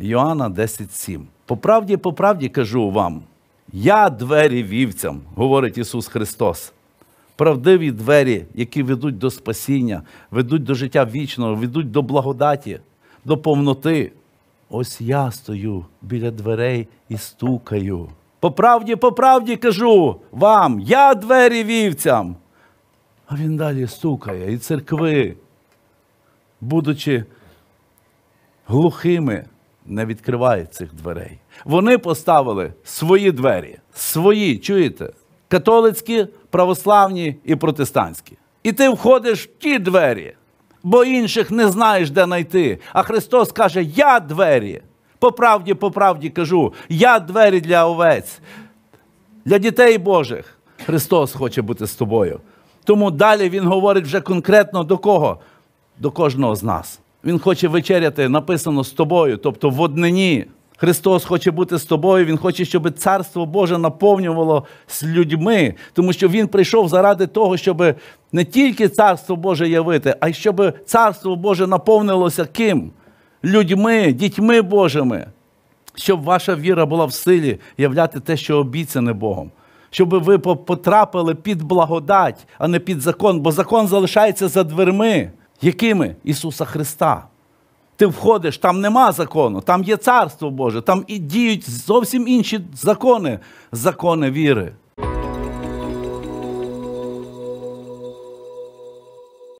Йоанна 10,7. По правді, по правді кажу вам, я двері вівцям, говорить Ісус Христос. Правдиві двері, які ведуть до спасіння, ведуть до життя вічного, ведуть до благодаті, до повноти. Ось я стою біля дверей і стукаю. По правді, по правді кажу вам, я двері вівцям. А він далі стукає і церкви, будучи глухими, не відкриває цих дверей. Вони поставили свої двері, свої, чуєте, католицькі, православні і протестантські. І ти входиш в ті двері, бо інших не знаєш, де знайти. А Христос каже: Я двері. По правді, по правді кажу, я двері для овець, для дітей Божих. Христос хоче бути з тобою. Тому далі Він говорить вже конкретно до кого? До кожного з нас. Він хоче вечеряти, написано з тобою, тобто в однині. Христос хоче бути з тобою, Він хоче, щоб Царство Боже наповнювало з людьми, тому що Він прийшов заради того, щоб не тільки Царство Боже явити, а й щоб Царство Боже наповнилося ким? Людьми, дітьми Божими, щоб ваша віра була в силі являти те, що обіцяне Богом. Щоб ви потрапили під благодать, а не під закон, бо закон залишається за дверми якими? Ісуса Христа. Ти входиш, там нема закону, там є Царство Боже, там і діють зовсім інші закони, закони віри.